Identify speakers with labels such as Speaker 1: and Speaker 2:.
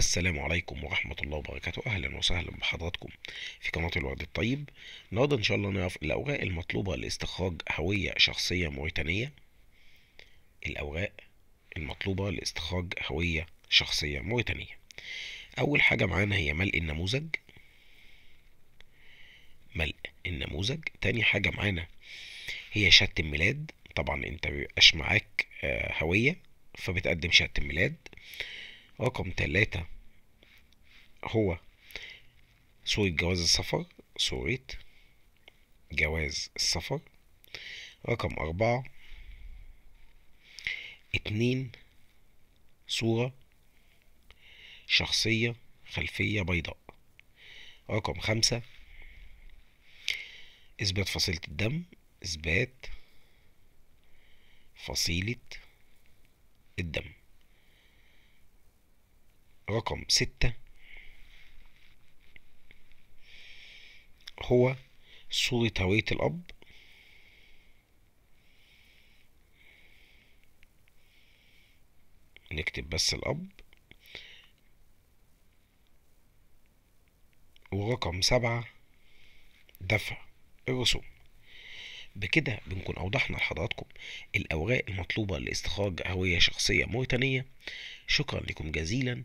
Speaker 1: السلام عليكم ورحمة الله وبركاته أهلا وسهلا بحضراتكم في قناة الورد الطيب النهاردة إن شاء الله نعرف الأوراق المطلوبة لاستخراج هوية شخصية موريتانية الأوراق المطلوبة لاستخراج هوية شخصية موريتانية أول حاجة معانا هي ملء النموذج ملء النموذج تاني حاجة معانا هي شهادة الميلاد طبعا انت مبيبقاش معاك آه، هوية فبتقدم شهادة الميلاد رقم تلاتة هو صورة جواز السفر صورة جواز السفر رقم أربعة اتنين صورة شخصية خلفية بيضاء رقم خمسة إثبات فصيلة الدم إثبات فصيلة الدم رقم ستة هو صورة هوية الأب نكتب بس الأب ورقم سبعة دفع الرسوم بكده بنكون أوضحنا لحضراتكم الأوراق المطلوبة لاستخراج هوية شخصية موريتانية شكرا لكم جزيلا